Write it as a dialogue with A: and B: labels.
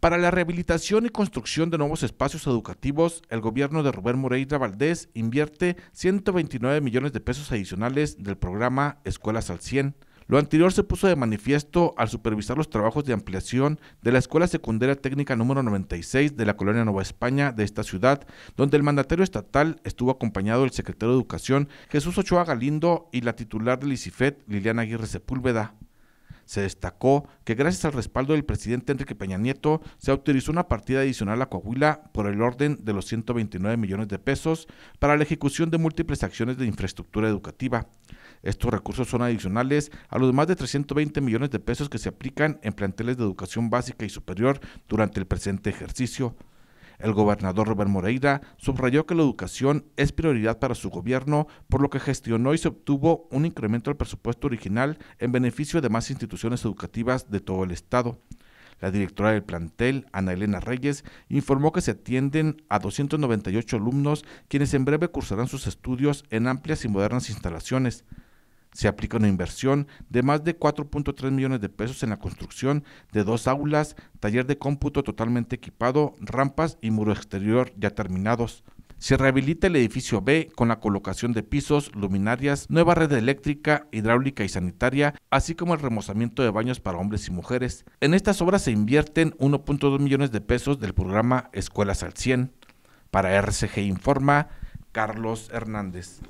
A: Para la rehabilitación y construcción de nuevos espacios educativos, el gobierno de Robert Moreira Valdés invierte 129 millones de pesos adicionales del programa Escuelas al 100. Lo anterior se puso de manifiesto al supervisar los trabajos de ampliación de la Escuela Secundaria Técnica número 96 de la Colonia Nueva España de esta ciudad, donde el mandatario estatal estuvo acompañado del secretario de Educación Jesús Ochoa Galindo y la titular del ICIFET Liliana Aguirre Sepúlveda. Se destacó que gracias al respaldo del presidente Enrique Peña Nieto se autorizó una partida adicional a Coahuila por el orden de los 129 millones de pesos para la ejecución de múltiples acciones de infraestructura educativa. Estos recursos son adicionales a los más de 320 millones de pesos que se aplican en planteles de educación básica y superior durante el presente ejercicio. El gobernador Robert Moreira subrayó que la educación es prioridad para su gobierno, por lo que gestionó y se obtuvo un incremento al presupuesto original en beneficio de más instituciones educativas de todo el estado. La directora del plantel, Ana Elena Reyes, informó que se atienden a 298 alumnos quienes en breve cursarán sus estudios en amplias y modernas instalaciones. Se aplica una inversión de más de 4.3 millones de pesos en la construcción de dos aulas, taller de cómputo totalmente equipado, rampas y muro exterior ya terminados. Se rehabilita el edificio B con la colocación de pisos, luminarias, nueva red eléctrica, hidráulica y sanitaria, así como el remozamiento de baños para hombres y mujeres. En estas obras se invierten 1.2 millones de pesos del programa Escuelas al 100. Para RCG Informa, Carlos Hernández.